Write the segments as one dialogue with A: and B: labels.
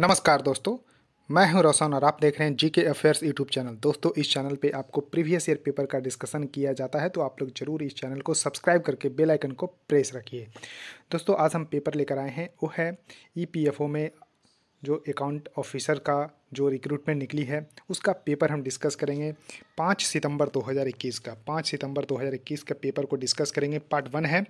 A: नमस्कार दोस्तों मैं हूं रोशन और आप देख रहे हैं जी के अफेयर्स यूट्यूब चैनल दोस्तों इस चैनल पे आपको प्रीवियस ईयर पेपर का डिस्कशन किया जाता है तो आप लोग जरूर इस चैनल को सब्सक्राइब करके बेल आइकन को प्रेस रखिए दोस्तों आज हम पेपर लेकर आए हैं वो है ईपीएफओ में जो अकाउंट ऑफिसर का जो रिक्रूटमेंट निकली है उसका पेपर हम डिस्कस करेंगे पाँच सितंबर 2021 का पाँच सितंबर 2021 का पेपर को डिस्कस करेंगे पार्ट वन है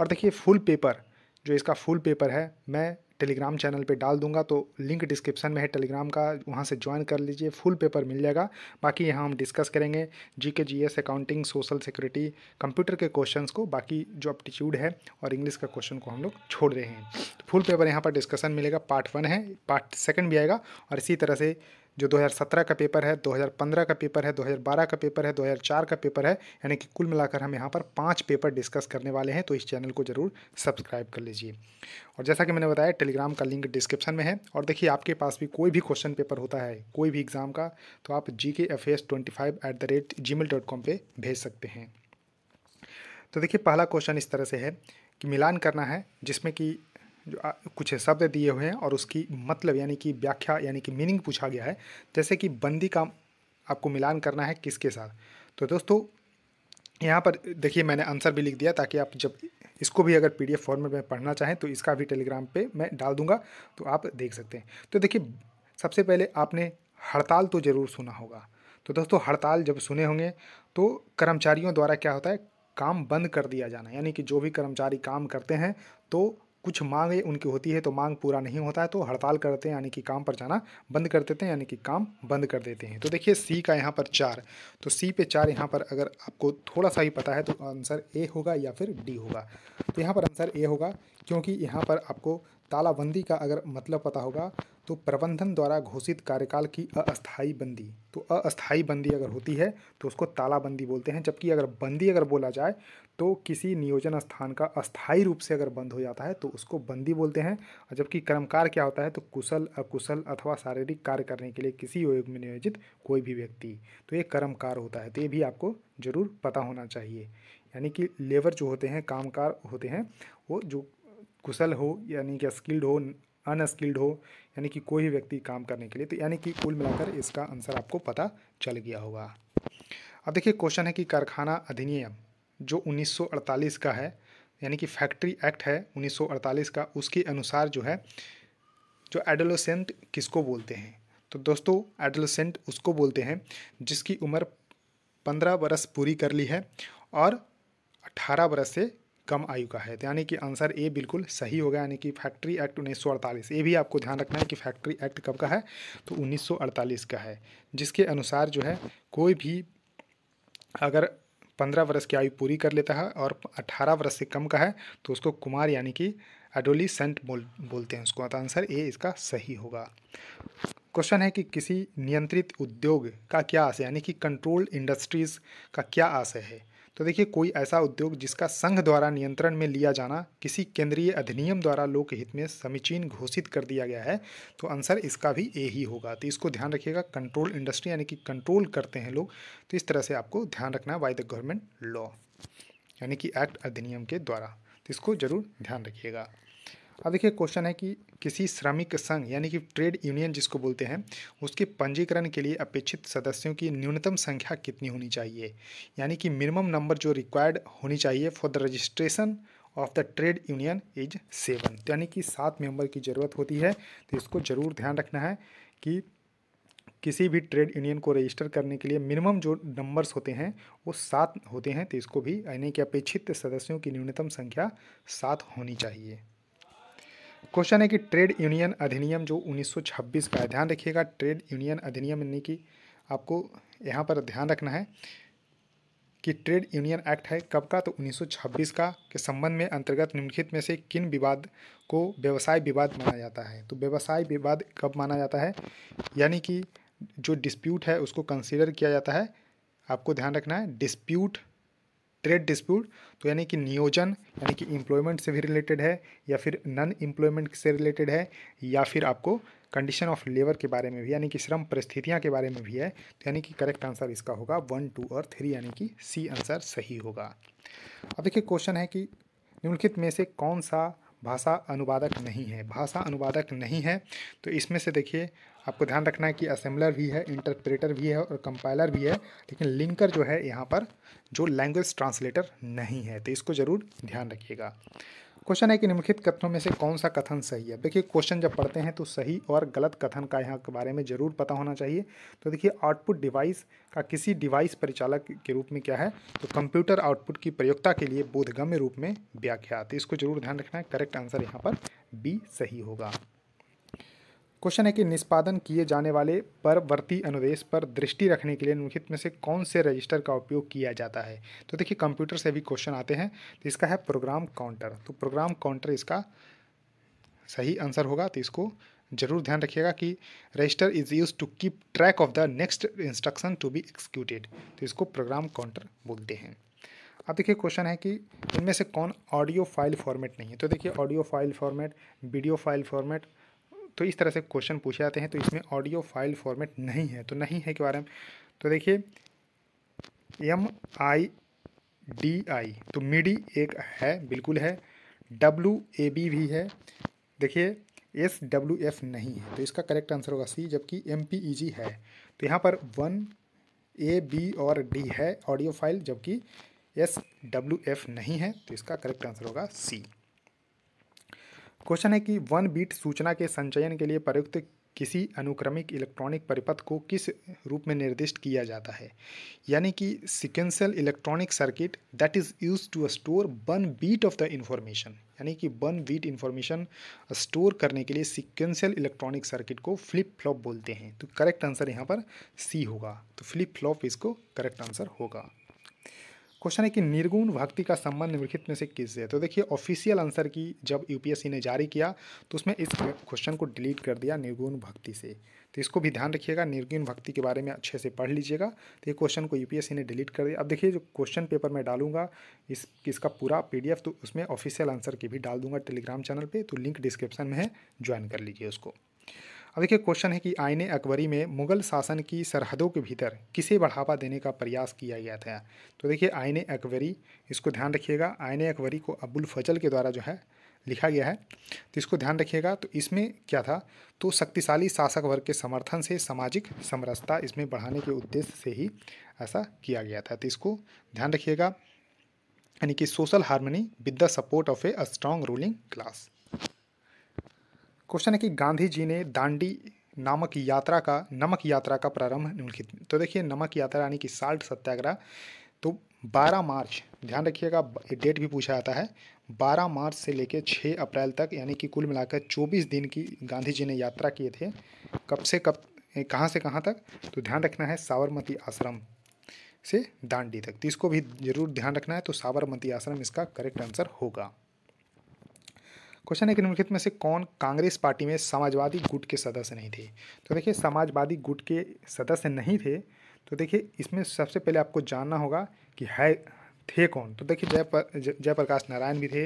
A: और देखिए फुल पेपर जो इसका फुल पेपर है मैं टेलीग्राम चैनल पे डाल दूंगा तो लिंक डिस्क्रिप्शन में है टेलीग्राम का वहाँ से ज्वाइन कर लीजिए फुल पेपर मिल जाएगा बाकी यहाँ हम डिस्कस करेंगे G K G S accounting social security computer के क्वेश्चन को बाकी जो एप्टीट्यूड है और इंग्लिश का क्वेश्चन को हम लोग छोड़ रहे हैं तो फुल पेपर यहाँ पर डिस्कसन मिलेगा पार्ट वन है पार्ट सेकेंड भी आएगा और इसी तरह से जो 2017 का पेपर है 2015 का पेपर है 2012 का पेपर है 2004 का पेपर है यानी कि कुल मिलाकर हम यहाँ पर पाँच पेपर डिस्कस करने वाले हैं तो इस चैनल को ज़रूर सब्सक्राइब कर लीजिए और जैसा कि मैंने बताया टेलीग्राम का लिंक डिस्क्रिप्शन में है और देखिए आपके पास भी कोई भी क्वेश्चन पेपर होता है कोई भी एग्ज़ाम का तो आप G K F S twenty five the rate Gmail dot com पर भेज सकते हैं तो देखिए पहला क्वेश्चन इस तरह से है कि मिलान करना है जिसमें कि जो कुछ शब्द दिए हुए हैं और उसकी मतलब यानी कि व्याख्या यानी कि मीनिंग पूछा गया है जैसे कि बंदी का आपको मिलान करना है किसके साथ तो दोस्तों यहाँ पर देखिए मैंने आंसर भी लिख दिया ताकि आप जब इसको भी अगर पीडीएफ फॉर्मेट में पढ़ना चाहें तो इसका भी टेलीग्राम पे मैं डाल दूंगा तो आप देख सकते हैं तो देखिए सबसे पहले आपने हड़ताल तो ज़रूर सुना होगा तो दोस्तों हड़ताल जब सुने होंगे तो कर्मचारियों द्वारा क्या होता है काम बंद कर दिया जाना यानी कि जो भी कर्मचारी काम करते हैं तो कुछ मांग उनकी होती है तो मांग पूरा नहीं होता है तो हड़ताल करते हैं यानी कि काम पर जाना बंद कर देते हैं यानी कि काम बंद कर देते हैं तो देखिए सी का यहाँ पर चार तो सी पे चार यहाँ पर अगर आपको थोड़ा सा ही पता है तो आंसर ए होगा या फिर डी होगा तो यहाँ पर आंसर ए होगा क्योंकि यहाँ पर आपको तालाबंदी का अगर मतलब पता होगा तो प्रबंधन द्वारा घोषित कार्यकाल की अस्थायी बंदी तो अस्थायी बंदी अगर होती है तो उसको तालाबंदी बोलते हैं जबकि अगर बंदी अगर बोला जाए तो किसी नियोजन स्थान का अस्थायी रूप से अगर बंद हो जाता है तो उसको बंदी बोलते हैं जबकि कर्मकार क्या होता है तो कुशल अकुशल अथवा शारीरिक कार्य करने के लिए किसी योग में नियोजित कोई भी व्यक्ति तो ये कर्मकार होता है तो ये भी आपको ज़रूर पता होना चाहिए यानी कि लेबर जो होते हैं कामकार होते हैं वो जो कुशल हो यानी कि स्किल्ड हो अनस्किल्ड हो यानी कि कोई व्यक्ति काम करने के लिए तो यानी कि कुल मिलाकर इसका आंसर आपको पता चल गया होगा अब देखिए क्वेश्चन है कि कारखाना अधिनियम जो 1948 का है यानी कि फैक्ट्री एक्ट है 1948 का उसके अनुसार जो है जो एडोलोसेंट किसको बोलते हैं तो दोस्तों एडोलोसेंट उसको बोलते हैं जिसकी उम्र पंद्रह बरस पूरी कर ली है और अठारह बरस से कम आयु का है तो यानी कि आंसर ए बिल्कुल सही होगा यानी कि फैक्ट्री एक्ट उन्नीस सौ अड़तालीस ये भी आपको ध्यान रखना है कि फैक्ट्री एक्ट कब का है तो उन्नीस सौ अड़तालीस का है जिसके अनुसार जो है कोई भी अगर पंद्रह वर्ष की आयु पूरी कर लेता है और अट्ठारह वर्ष से कम का है तो उसको कुमार यानी कि एडोलीसेंट बोल बोलते हैं उसको तो आंसर ए इसका सही होगा क्वेश्चन है कि किसी नियंत्रित उद्योग का क्या आशय यानी कि कंट्रोल इंडस्ट्रीज़ का क्या आशय है तो देखिए कोई ऐसा उद्योग जिसका संघ द्वारा नियंत्रण में लिया जाना किसी केंद्रीय अधिनियम द्वारा लोकहित में समीचीन घोषित कर दिया गया है तो आंसर इसका भी ए ही होगा तो इसको ध्यान रखिएगा कंट्रोल इंडस्ट्री यानी कि कंट्रोल करते हैं लोग तो इस तरह से आपको ध्यान रखना है बाई द गवर्नमेंट लॉ यानी कि एक्ट अधिनियम के द्वारा तो इसको जरूर ध्यान रखिएगा अब देखिए क्वेश्चन है कि किसी श्रमिक संघ यानी कि ट्रेड यूनियन जिसको बोलते हैं उसके पंजीकरण के लिए अपेक्षित सदस्यों की न्यूनतम संख्या कितनी होनी चाहिए यानी कि मिनिमम नंबर जो रिक्वायर्ड होनी चाहिए for the registration of the trade union is seven यानी कि सात मेंबर की ज़रूरत होती है तो इसको ज़रूर ध्यान रखना है कि किसी भी ट्रेड यूनियन को रजिस्टर करने के लिए मिनिमम जो नंबर्स होते हैं वो सात होते हैं तो इसको भी यानी कि अपेक्षित सदस्यों की न्यूनतम संख्या सात होनी चाहिए क्वेश्चन है कि ट्रेड यूनियन अधिनियम जो 1926 का है ध्यान रखिएगा ट्रेड यूनियन अधिनियम यानी कि आपको यहाँ पर ध्यान रखना है कि ट्रेड यूनियन एक्ट है कब का तो 1926 का के संबंध में अंतर्गत निम्नलिखित में से किन विवाद को व्यवसाय विवाद माना जाता है तो व्यवसाय विवाद कब माना जाता है यानी कि जो डिस्प्यूट है उसको कंसिडर किया जाता है आपको ध्यान रखना है डिस्प्यूट ट्रेड डिस्प्यूट तो यानी कि नियोजन यानी कि एम्प्लॉयमेंट से भी रिलेटेड है या फिर नन इम्प्लॉयमेंट से रिलेटेड है या फिर आपको कंडीशन ऑफ लेबर के बारे में भी यानी कि श्रम परिस्थितियाँ के बारे में भी है तो यानी कि करेक्ट आंसर इसका होगा वन टू और थ्री यानी कि सी आंसर सही होगा अब देखिए क्वेश्चन है कि निम्नलिखित में से कौन सा भाषा अनुवादक नहीं है भाषा अनुवादक नहीं है तो इसमें से देखिए आपको ध्यान रखना है कि असेंबलर भी है इंटरप्रेटर भी है और कंपाइलर भी है लेकिन लिंकर जो है यहाँ पर जो लैंग्वेज ट्रांसलेटर नहीं है तो इसको ज़रूर ध्यान रखिएगा क्वेश्चन है कि निम्नलिखित कथनों में से कौन सा कथन सही है देखिए क्वेश्चन जब पढ़ते हैं तो सही और गलत कथन का यहाँ के बारे में ज़रूर पता होना चाहिए तो देखिए आउटपुट डिवाइस का किसी डिवाइस परिचालक के रूप में क्या है तो कंप्यूटर आउटपुट की प्रयोगता के लिए बोधगम्य रूप में व्याख्या इसको जरूर ध्यान रखना है करेक्ट आंसर यहाँ पर बी सही होगा क्वेश्चन है कि निष्पादन किए जाने वाले परवर्ती अनुदेश पर दृष्टि रखने के लिए निम्नलिखित में से कौन से रजिस्टर का उपयोग किया जाता है तो देखिए कंप्यूटर से भी क्वेश्चन आते हैं तो इसका है प्रोग्राम काउंटर तो प्रोग्राम काउंटर इसका सही आंसर होगा तो इसको जरूर ध्यान रखिएगा कि register is use to keep track of the next instruction to be executed तो इसको प्रोग्राम काउंटर बोलते हैं अब देखिए क्वेश्चन है कि इनमें से कौन ऑडियो फाइल फॉर्मेट नहीं है तो देखिए audio file format video file format तो इस तरह से क्वेश्चन पूछे जाते हैं तो इसमें ऑडियो फाइल फॉर्मेट नहीं है तो नहीं है के बारे में तो देखिए एम आई डी आई तो मिडी एक है बिल्कुल है डब्लू ए बी भी है देखिए एस डब्ल्यू एफ नहीं है तो इसका करेक्ट आंसर होगा सी जबकि एम पी ई जी है तो यहाँ पर वन ए बी और डी है ऑडियो फाइल जबकि एस डब्ल्यू एफ नहीं है तो इसका करेक्ट आंसर होगा सी क्वेश्चन है कि वन बीट सूचना के संचयन के लिए प्रयुक्त किसी अनुक्रमिक इलेक्ट्रॉनिक परिपथ को किस रूप में निर्दिष्ट किया जाता है यानी कि sequential electronic circuit that is use to store one bit of the information यानी कि वन बीट इन्फॉर्मेशन स्टोर करने के लिए सिक्वेंशियल इलेक्ट्रॉनिक सर्किट को फ्लिप फ्लॉप बोलते हैं तो करेक्ट आंसर यहाँ पर सी होगा तो फ्लिप फ्लॉप इसको करेक्ट आंसर होगा क्वेश्चन है कि निर्गुण भक्ति का संबंध निम्नलिखित में से किससे है तो देखिए ऑफिशियल आंसर की जब यूपीएससी ने जारी किया तो उसमें इस क्वेश्चन को डिलीट कर दिया निर्गुण भक्ति से तो इसको भी ध्यान रखिएगा निर्गुण भक्ति के बारे में अच्छे से पढ़ लीजिएगा तो ये क्वेश्चन को यूपीएससी ने डिलीट कर दिया अब देखिए जो क्वेश्चन पेपर मैं डालूंगा इस इसका पूरा एफ तो उसमें ऑफिशियल आंसर की भी डाल दूंगा टेलीग्राम चैनल पर तो लिंक डिस्क्रिप्शन में है ज्वाइन कर लीजिए उसको अब देखिए क्वेश्चन है कि आईने अकबरी में मुग़ल शासन की सरहदों के भीतर किसे बढ़ावा देने का प्रयास किया गया था तो देखिए आईने अकबरी इसको ध्यान रखिएगा आईने अकबरी को अबुल फजल के द्वारा जो है लिखा गया है तो इसको ध्यान रखिएगा तो इसमें क्या था तो शक्तिशाली शासक वर्ग के समर्थन से सामाजिक समरसता इसमें बढ़ाने के उद्देश्य से ही ऐसा किया गया था तो इसको ध्यान रखिएगा यानी कि social harmony with the support of a strong ruling class question है कि गांधी जी ने दांडी नामक यात्रा का नमक यात्रा का प्रारंभ निम्नलिखित तो देखिए नमक यात्रा यानी कि साल्ट सत्याग्रह तो 12 मार्च ध्यान रखिएगा डेट भी पूछा जाता है 12 मार्च से लेकर 6 अप्रैल तक यानी कि कुल मिलाकर 24 दिन की गांधी जी ने यात्रा किए थे कब से कब कहाँ से कहाँ तक तो ध्यान रखना है साबरमती आश्रम से दांडी तक तो इसको भी जरूर ध्यान रखना है तो साबरमती आश्रम इसका करेक्ट आंसर होगा क्वेश्चन है कि निम्नलिखित में से कौन कांग्रेस पार्टी में समाजवादी गुट के सदस्य नहीं थे तो देखिए समाजवादी गुट के सदस्य नहीं थे तो देखिए इसमें सबसे पहले आपको जानना होगा कि है थे कौन तो देखिए जय जयप्रकाश नारायण भी थे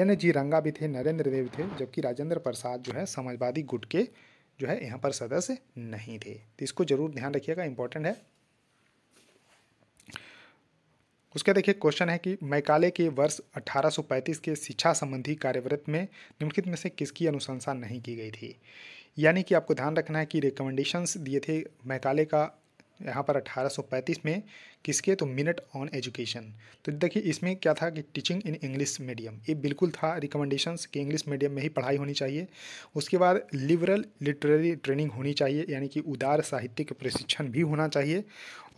A: एन जी रंगा भी थे नरेंद्र देव थे जबकि राजेंद्र प्रसाद जो है समाजवादी गुट के जो है यहाँ पर सदस्य नहीं थे तो इसको जरूर ध्यान रखिएगा इंपॉर्टेंट है उसका देखिए क्वेश्चन है कि मैकाले के वर्ष 1835 के शिक्षा संबंधी कार्यव्रत में निम्नलिखित में से किसकी अनुशंसा नहीं की गई थी यानी कि आपको ध्यान रखना है कि रिकमेंडेशंस दिए थे मैकाले का यहाँ पर 1835 में किसके तो मिनट ऑन एजुकेशन तो देखिए इसमें क्या था कि टीचिंग इन इंग्लिश मीडियम ये बिल्कुल था रिकमेंडेशंस कि इंग्लिश मीडियम में ही पढ़ाई होनी चाहिए उसके बाद लिबरल लिटरेरी ट्रेनिंग होनी चाहिए यानी कि उदार साहित्यिक प्रशिक्षण भी होना चाहिए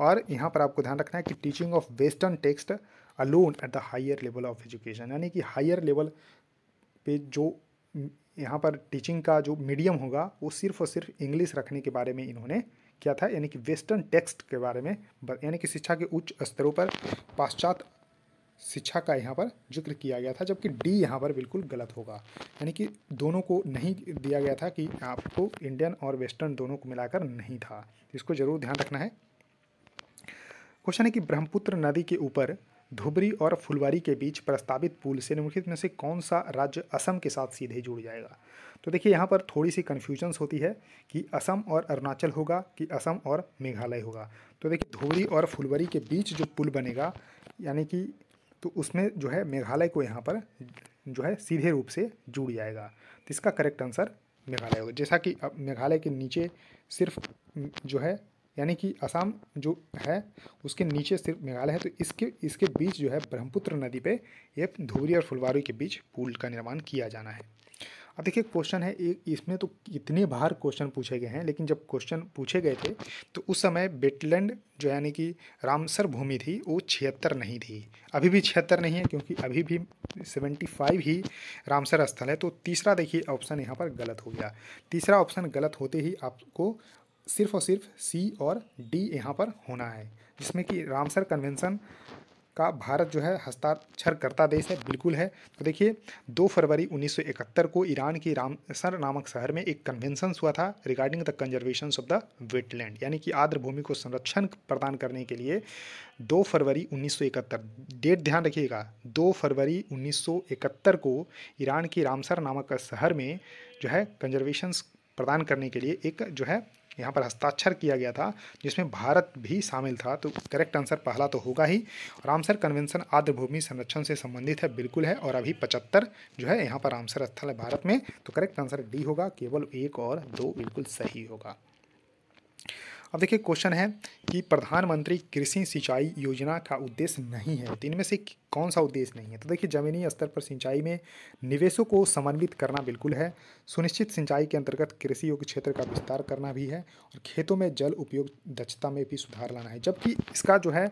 A: और यहाँ पर आपको ध्यान रखना है कि teaching of western text alone at the higher level of education यानी कि हायर लेवल पे जो यहाँ पर टीचिंग का जो मीडियम होगा वो सिर्फ़ और सिर्फ इंग्लिश रखने के बारे में इन्होंने क्या था यानी कि वेस्टर्न टेक्स्ट के बारे में यानी कि शिक्षा के उच्च स्तरों पर पाश्चात्य शिक्षा का यहाँ पर जिक्र किया गया था जबकि डी यहाँ पर बिल्कुल गलत होगा यानी कि दोनों को नहीं दिया गया था कि आपको इंडियन और वेस्टर्न दोनों को मिलाकर नहीं था इसको ज़रूर ध्यान रखना है क्वेश्चन है कि ब्रह्मपुत्र नदी के ऊपर धुबरी और फुलवारी के बीच प्रस्तावित पुल से निम्नलिखित में से कौन सा राज्य असम के साथ सीधे जुड़ जाएगा तो देखिए यहाँ पर थोड़ी सी कन्फ्यूजन्स होती है कि असम और अरुणाचल होगा कि असम और मेघालय होगा तो देखिए धुबरी और फुलवारी के बीच जो पुल बनेगा यानी कि तो उसमें जो है मेघालय को यहाँ पर जो है सीधे रूप से जुड़ जाएगा तो इसका करेक्ट आंसर मेघालय होगा जैसा कि अब मेघालय के नीचे सिर्फ जो है यानी कि असम जो है उसके नीचे सिर्फ मेघालय है तो इसके इसके बीच जो है ब्रह्मपुत्र नदी पे ये धुबरी और फुलवारी के बीच पुल का निर्माण किया जाना है अब देखिए क्वेश्चन है एक इसमें तो इतने बाहर क्वेश्चन पूछे गए हैं लेकिन जब क्वेश्चन पूछे गए थे तो उस समय बेटलैंड जो यानी कि रामसर भूमि थी वो छिहत्तर नहीं थी अभी भी छिहत्तर नहीं है क्योंकि अभी भी सेवेंटी फाइव ही रामसर स्थल है तो तीसरा देखिए ऑप्शन यहाँ पर गलत हो गया तीसरा ऑप्शन गलत होते ही आपको सिर्फ और सिर्फ सी और डी यहाँ पर होना है जिसमें कि रामसर कन्वेंशन का भारत जो है हस्ताक्षर करता देश है बिल्कुल है तो देखिए 2 फरवरी 1971 को ईरान के रामसर नामक शहर में एक कन्वेंशन हुआ था regarding the conservation of the wetland यानी कि आर्द्र भूमि को संरक्षण प्रदान करने के लिए 2 फरवरी 1971 डेट ध्यान रखिएगा 2 फरवरी 1971 को ईरान के रामसर नामक शहर में जो है कंजर्वेशन प्रदान करने के लिए एक जो है यहाँ पर हस्ताक्षर किया गया था जिसमें भारत भी शामिल था तो करेक्ट आंसर पहला तो होगा ही रामसर कन्वेंशन आर्द्रभूमि संरक्षण से संबंधित है बिल्कुल है और अभी पचहत्तर जो है यहाँ पर रामसर स्थल है भारत में तो करेक्ट आंसर डी होगा केवल एक और दो बिल्कुल सही होगा अब देखिए क्वेश्चन है कि प्रधानमंत्री कृषि सिंचाई योजना का उद्देश्य नहीं है तो इनमें से कौन सा उद्देश्य नहीं है तो देखिए जमीनी स्तर पर सिंचाई में निवेशों को समन्वित करना बिल्कुल है सुनिश्चित सिंचाई के अंतर्गत कृषि योग्य क्षेत्र का विस्तार करना भी है और खेतों में जल उपयोग दक्षता में भी सुधार लाना है जबकि इसका जो है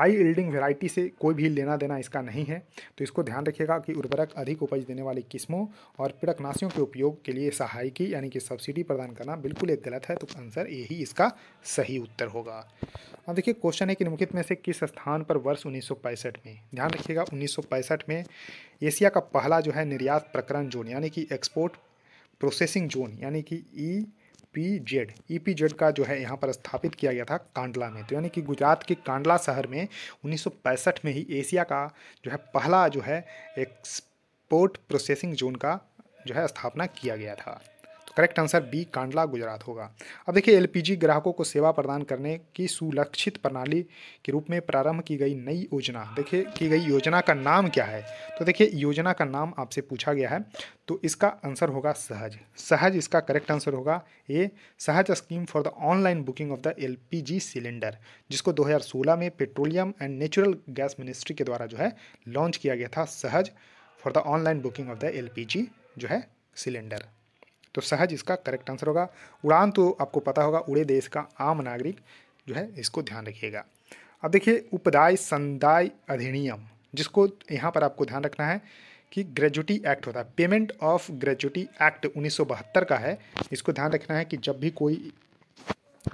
A: हाई यील्डिंग वेराइटी से कोई भी लेना देना इसका नहीं है तो इसको ध्यान रखिएगा कि उर्वरक अधिक उपज देने वाली किस्मों और पीड़कनाशियों के उपयोग के लिए सहायकी यानी कि सब्सिडी प्रदान करना बिल्कुल एक गलत है तो आंसर यही इसका सही उत्तर होगा अब देखिए क्वेश्चन है कि निम्नलिखित में से किस स्थान पर वर्ष उन्नीस में ध्यान रखिएगा उन्नीस में एशिया का पहला जो है निर्यात प्रकरण जोन यानी कि एक्सपोर्ट प्रोसेसिंग जोन यानी कि E e P Z E P Z का जो है यहाँ पर स्थापित किया गया था कांडला में तो यानी कि गुजरात के कांडला शहर में उन्नीस में ही एशिया का जो है पहला जो है एक्सपोर्ट प्रोसेसिंग जोन का जो है स्थापना किया गया था correct answer B Kandla Gujarat होगा अब देखिए एलपीजी ग्राहकों को सेवा प्रदान करने की सुलक्षित प्रणाली के रूप में प्रारंभ की गई नई योजना देखिए की गई योजना का नाम क्या है तो देखिए योजना का नाम आपसे पूछा गया है तो इसका आंसर होगा सहज सहज इसका करेक्ट आंसर होगा A Sahaj scheme for the online booking of the L cylinder जिसको दो में petroleum and natural gas ministry के द्वारा जो है लॉन्च किया गया था Sahaj for the online booking of the L जो है सिलेंडर तो सहज इसका करेक्ट आंसर होगा उड़ान तो आपको पता होगा उड़े देश का आम नागरिक जो है इसको ध्यान रखिएगा अब देखिए उपदाय संदाय अधिनियम जिसको यहाँ पर आपको ध्यान रखना है कि ग्रेजुटी एक्ट होता है पेमेंट ऑफ ग्रेजुटी एक्ट उन्नीस का है इसको ध्यान रखना है कि जब भी कोई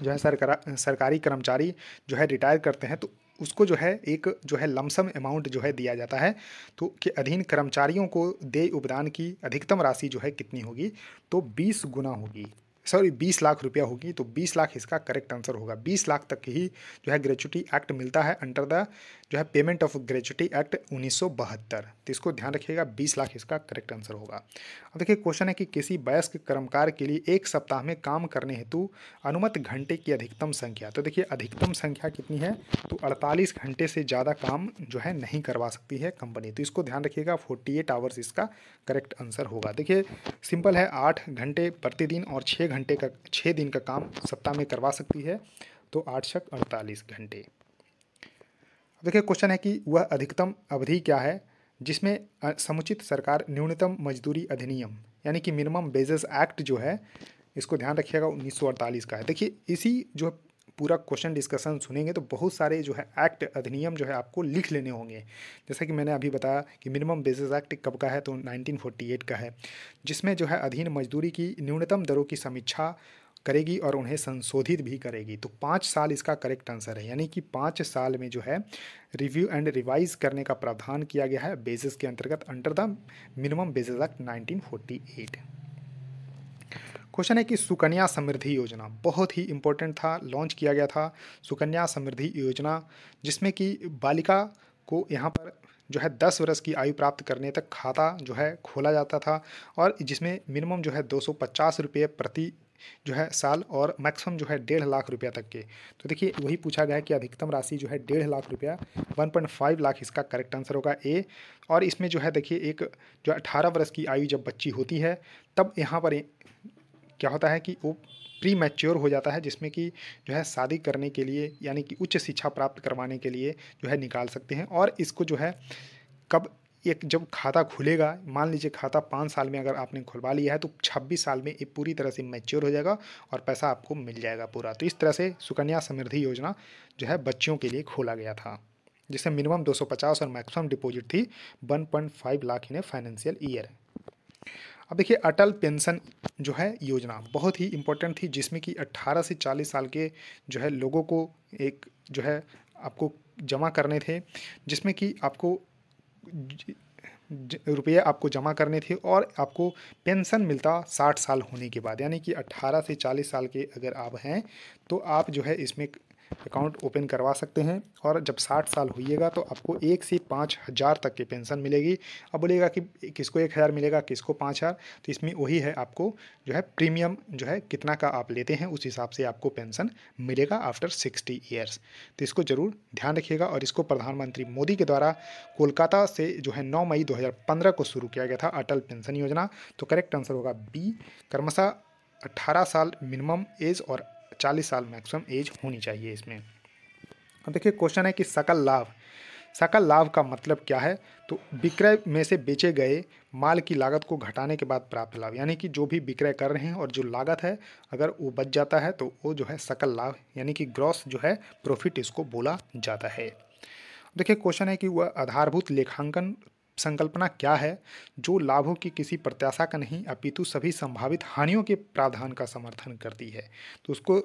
A: जो है सरकार सरकारी कर्मचारी जो है रिटायर करते हैं तो उसको जो है एक जो है लमसम अमाउंट जो है दिया जाता है तो के अधीन कर्मचारियों को देय उपदान की अधिकतम राशि जो है कितनी होगी तो बीस गुना होगी सॉरी बीस लाख रुपया होगी तो बीस लाख इसका करेक्ट आंसर होगा बीस लाख तक ही जो है ग्रेचुटी एक्ट मिलता है अंडर द जो है पेमेंट ऑफ ग्रेचुटी एक्ट उन्नीस तो इसको ध्यान रखिएगा बीस लाख इसका करेक्ट आंसर होगा अब देखिए क्वेश्चन है कि किसी वयस्क कर्मकार के लिए एक सप्ताह में काम करने हेतु अनुमत घंटे की अधिकतम संख्या तो देखिए अधिकतम संख्या कितनी है तो अड़तालीस घंटे से ज़्यादा काम जो है नहीं करवा सकती है कंपनी तो इसको ध्यान रखिएगा फोर्टी एट आवर्स इसका करेक्ट आंसर होगा देखिए सिंपल है आठ घंटे प्रतिदिन और छः घंटे का छः दिन का काम सप्ताह में करवा सकती है तो आठ शक अड़तालीस घंटे देखिए क्वेश्चन है कि वह अधिकतम अवधि क्या है जिसमें समुचित सरकार न्यूनतम मजदूरी अधिनियम यानी कि मिनिमम बेजेस एक्ट जो है इसको ध्यान रखिएगा उन्नीस का है देखिए इसी जो पूरा क्वेश्चन डिस्कशन सुनेंगे तो बहुत सारे जो है एक्ट अधिनियम जो है आपको लिख लेने होंगे जैसा कि मैंने अभी बताया कि मिनिमम बेसिस एक्ट कब का है तो 1948 का है जिसमें जो है अधीन मजदूरी की न्यूनतम दरों की समीक्षा करेगी और उन्हें संशोधित भी करेगी तो पाँच साल इसका करेक्ट आंसर है यानी कि पाँच साल में जो है रिव्यू एंड रिवाइज करने का प्रावधान किया गया है बेसिस के अंतर्गत under the minimum basis act eight question है कि सुकन्या समृद्धि योजना बहुत ही इंपॉर्टेंट था लॉन्च किया गया था सुकन्या समृद्धि योजना जिसमें कि बालिका को यहाँ पर जो है दस वर्ष की आयु प्राप्त करने तक खाता जो है खोला जाता था और जिसमें मिनिमम जो है दो सौ पचास रुपये प्रति जो है साल और मैक्सिमम जो है डेढ़ लाख रुपया तक के तो देखिए वही पूछा गया है कि अधिकतम राशि जो है डेढ़ लाख रुपया 1.5 लाख इसका करेक्ट आंसर होगा ए और इसमें जो है देखिए एक जो अठारह वर्ष की आयु जब बच्ची होती है तब यहाँ पर क्या होता है कि वो प्री मैच्योर हो जाता है जिसमें कि जो है शादी करने के लिए यानी कि उच्च शिक्षा प्राप्त करवाने के लिए जो है निकाल सकते हैं और इसको जो है कब एक जब खाता खुलेगा मान लीजिए खाता पाँच साल में अगर आपने खुलवा लिया है तो छब्बीस साल में ये पूरी तरह से मैच्योर हो जाएगा और पैसा आपको मिल जाएगा पूरा तो इस तरह से सुकन्या समृद्धि योजना जो है बच्चियों के लिए खोला गया था जिसमें मिनिमम 250 और मैक्सिमम डिपॉजिट थी 1.5 लाख इन फाइनेंशियल ईयर अब देखिए अटल पेंशन जो है योजना बहुत ही इम्पोर्टेंट थी जिसमें कि 18 से 40 साल के जो है लोगों को एक जो है आपको जमा करने थे जिसमें कि आपको रुपये आपको जमा करने थे और आपको पेंशन मिलता साठ साल होने के बाद यानी कि अट्ठारह से चालीस साल के अगर आप हैं तो आप जो है इसमें अकाउंट ओपन करवा सकते हैं और जब साठ साल होइएगा तो आपको एक से पाँच हज़ार तक की पेंशन मिलेगी अब बोलेगा कि किसको एक हज़ार मिलेगा किसको पाँच हज़ार तो इसमें वही है आपको जो है प्रीमियम जो है कितना का आप लेते हैं उस हिसाब से आपको पेंशन मिलेगा आफ्टर सिक्सटी ईयर्स तो इसको ज़रूर ध्यान रखिएगा और इसको प्रधानमंत्री मोदी के द्वारा कोलकाता से जो है नौ मई दो को शुरू किया गया था अटल पेंशन योजना तो करेक्ट आंसर होगा बी कर्मशा 18 साल मिनिमम एज और चालीस साल मैक्सिमम एज होनी चाहिए इसमें अब देखिए क्वेश्चन है कि सकल लाभ सकल लाभ का मतलब क्या है तो विक्रय में से बेचे गए माल की लागत को घटाने के बाद प्राप्त लाभ यानी कि जो भी विक्रय कर रहे हैं और जो लागत है अगर वो बच जाता है तो वो जो है सकल लाभ यानी कि ग्रॉस जो है प्रॉफिट इसको बोला जाता है देखिए क्वेश्चन है कि वह आधारभूत लेखांकन संकल्पना क्या है जो लाभों की किसी प्रत्याशा का नहीं अपितु सभी संभावित हानियों के प्रावधान का समर्थन करती है तो उसको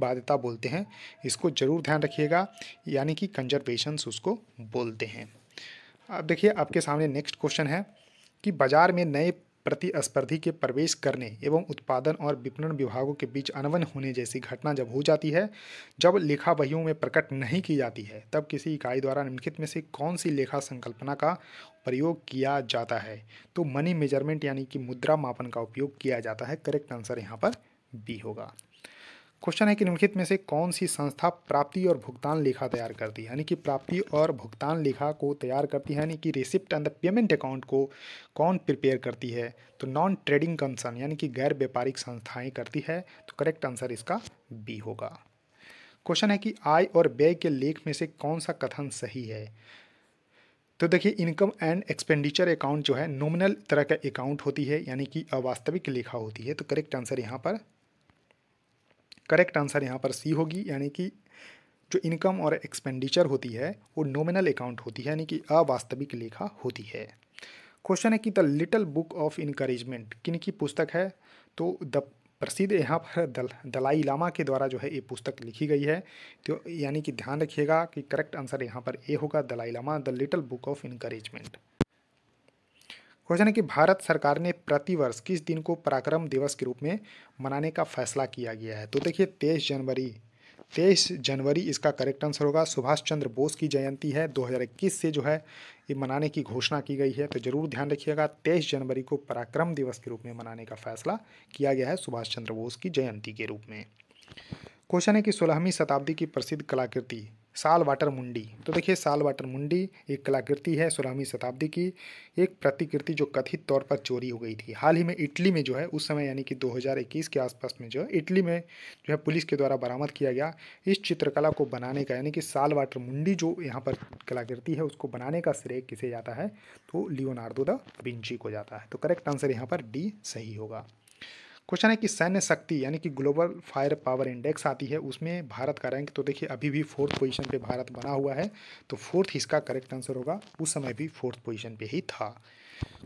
A: बाध्यता बोलते हैं इसको जरूर ध्यान रखिएगा यानी कि कंजर्वेशंस उसको बोलते हैं अब देखिए आपके सामने नेक्स्ट क्वेश्चन है कि बाजार में नए प्रतिस्पर्धी के प्रवेश करने एवं उत्पादन और विपणन विभागों के बीच अनबन होने जैसी घटना जब हो जाती है जब लेखा बहियों में प्रकट नहीं की जाती है तब किसी इकाई द्वारा निम्नलिखित में से कौन सी लेखा संकल्पना का प्रयोग किया जाता है तो मनी मेजरमेंट यानी कि मुद्रा मापन का उपयोग किया जाता है करेक्ट आंसर यहाँ पर बी होगा क्वेश्चन है कि निम्नलिखित में से कौन सी संस्था प्राप्ति और भुगतान लेखा तैयार करती है यानी कि प्राप्ति और भुगतान लेखा को तैयार करती है यानी कि receipt and the payment account को कौन प्रिपेयर करती है तो नॉन ट्रेडिंग कंसर्न यानी कि गैर व्यापारिक संस्थाएं करती है तो करेक्ट आंसर इसका बी होगा क्वेश्चन है कि आय और व्यय के लेख में से कौन सा कथन सही है तो देखिए इनकम एंड एक्सपेंडिचर अकाउंट जो है नॉमिनल तरह का अकाउंट होती है यानी कि अवास्तविक लेखा होती है तो करेक्ट आंसर यहाँ पर करेक्ट आंसर यहाँ पर सी होगी यानी कि जो इनकम और एक्सपेंडिचर होती है वो नोमिनल अकाउंट होती है यानी कि अवास्तविक लेखा होती है क्वेश्चन है कि the little book of encouragement किन की पुस्तक है तो द प्रसिद्ध यहाँ पर दल, दलाई लामा के द्वारा जो है ये पुस्तक लिखी गई है तो यानी कि ध्यान रखिएगा कि करेक्ट आंसर यहाँ पर ए होगा Dalai Lama the little book of encouragement question है कि भारत सरकार ने प्रतिवर्ष किस दिन को पराक्रम दिवस के रूप में मनाने का फैसला किया गया है तो देखिए तेईस जनवरी तेईस जनवरी इसका करेक्ट आंसर होगा सुभाष चंद्र बोस की जयंती है 2021 से जो है ये मनाने की घोषणा की गई है तो ज़रूर ध्यान रखिएगा तेईस जनवरी को पराक्रम दिवस के रूप में मनाने का फैसला किया गया है सुभाष चंद्र बोस की जयंती के रूप में क्वेश्चन है कि सोलहवीं शताब्दी की प्रसिद्ध कलाकृति साल वाटर मुंडी तो देखिए साल वाटर मुंडी एक कलाकृति है सोलहवीं शताब्दी की एक प्रतिकृति जो कथित तौर पर चोरी हो गई थी हाल ही में इटली में जो है उस समय यानी कि 2021 के आसपास में जो है इटली में जो है पुलिस के द्वारा बरामद किया गया इस चित्रकला को बनाने का यानी कि साल वाटर मुंडी जो यहाँ पर कलाकृति है उसको बनाने का श्रेय किसे जाता है तो लियोनार्डो द विंची को जाता है तो करेक्ट आंसर यहाँ पर डी सही होगा क्वेश्चन है कि सैन्य शक्ति यानी कि ग्लोबल फायर पावर इंडेक्स आती है उसमें भारत का रैंक तो देखिए अभी भी फोर्थ पोजीशन पे भारत बना हुआ है तो फोर्थ इसका करेक्ट आंसर होगा उस समय भी फोर्थ पोजीशन पे ही था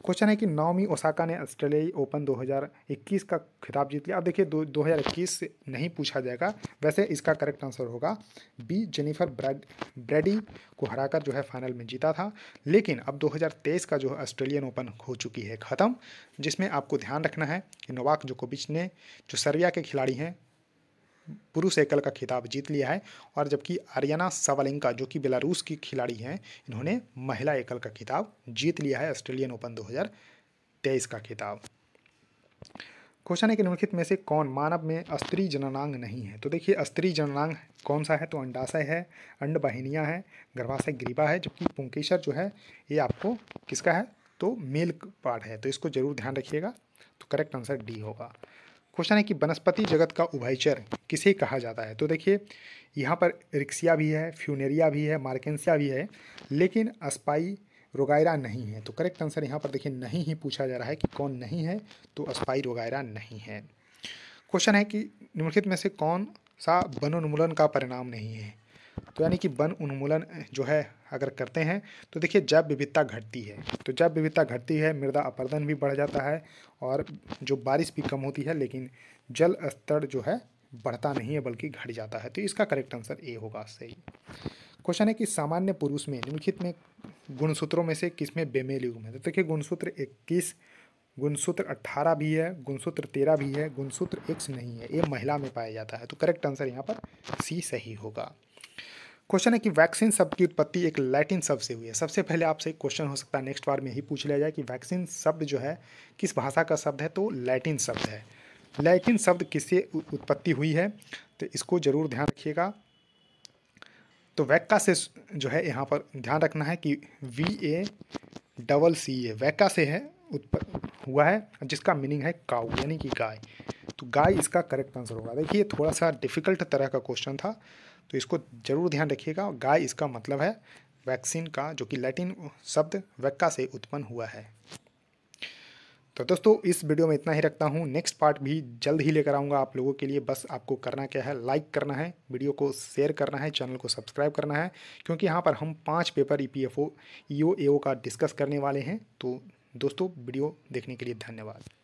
A: क्वेश्चन है कि नौमी ओसाका ने ऑस्ट्रेलियाई ओपन 2021 का खिताब जीत लिया अब देखिए दो इक्कीस नहीं पूछा जाएगा वैसे इसका करेक्ट आंसर होगा बी जेनिफर ब्रेड ब्रेडी को हराकर जो है फाइनल में जीता था लेकिन अब 2023 का जो है ऑस्ट्रेलियन ओपन हो चुकी है ख़त्म जिसमें आपको ध्यान रखना है कि नोवाक जोकोविच ने जो सर्बिया के खिलाड़ी हैं पुरुष एकल का खिताब जीत लिया है और जबकि आर्यना सवालिंका जो कि बेलारूस की खिलाड़ी हैं इन्होंने महिला एकल का खिताब जीत लिया है ऑस्ट्रेलियन ओपन 2023 का खिताब क्वेश्चन है कि निम्नलिखित में से कौन मानव में स्त्री जननांग नहीं है तो देखिए स्त्री जननांग कौन सा है तो अंडाशय है अंडवाहिनियाँ है गर्भाशय ग्रीवा है जबकि पुंकेशर जो है ये आपको किसका है तो मेल पार्ट है तो इसको जरूर ध्यान रखिएगा तो करेक्ट आंसर डी होगा क्वेश्चन है कि वनस्पति जगत का उभयचर किसे कहा जाता है तो देखिए यहाँ पर रिक्सिया भी है फ्यूनेरिया भी है मार्केंसिया भी है लेकिन अस्पाई रोगायरा नहीं है तो करेक्ट आंसर यहाँ पर देखिए नहीं ही पूछा जा रहा है कि कौन नहीं है तो अस्पाई रोगायरा नहीं है क्वेश्चन है कि निम्नलिखित में से कौन सा वन उन्मूलन का परिणाम नहीं है तो यानी कि वन उन्मूलन जो है अगर करते हैं तो देखिए जैव विविधता घटती है तो जैव विविधता घटती है मृदा अपर्दन भी बढ़ जाता है और जो बारिश भी कम होती है लेकिन जल स्तर जो है बढ़ता नहीं है बल्कि घट जाता है तो इसका करेक्ट आंसर ए होगा सही क्वेश्चन है कि सामान्य पुरुष में निम्नलिखित में गुणसूत्रों में से किस में बेमेल युग्म है तो देखिए गुणसूत्र इक्कीस गुणसूत्र अट्ठारह भी है गुणसूत्र तेरह भी है गुणसूत्र एक्स नहीं है ये महिला में पाया जाता है तो करेक्ट आंसर यहाँ पर सी सही होगा क्वेश्चन है कि वैक्सीन शब्द की उत्पत्ति एक लैटिन शब्द से हुई है सबसे पहले आपसे एक क्वेश्चन हो सकता है नेक्स्ट बार में ही पूछ लिया जाए कि वैक्सीन शब्द जो है किस भाषा का शब्द है तो लैटिन शब्द है लैटिन शब्द किससे उत्पत्ति हुई है तो इसको जरूर ध्यान रखिएगा तो वैक्का से जो है यहाँ पर ध्यान रखना है कि वी ए डबल सी ए वैक्का से है उत्पत्ति हुआ है जिसका मीनिंग है काऊ यानी कि गाय तो गाय इसका करेक्ट आंसर होगा देखिए थोड़ा सा डिफिकल्ट तरह का क्वेश्चन था तो इसको जरूर ध्यान रखिएगा गाय इसका मतलब है वैक्सीन का जो कि लैटिन शब्द वैक्का से उत्पन्न हुआ है तो दोस्तों इस वीडियो में इतना ही रखता हूँ नेक्स्ट पार्ट भी जल्द ही लेकर आऊँगा आप लोगों के लिए बस आपको करना क्या है लाइक करना है वीडियो को शेयर करना है चैनल को सब्सक्राइब करना है क्योंकि यहाँ पर हम पाँच paper E P F O E O A O का डिस्कस करने वाले हैं तो दोस्तों वीडियो देखने के लिए धन्यवाद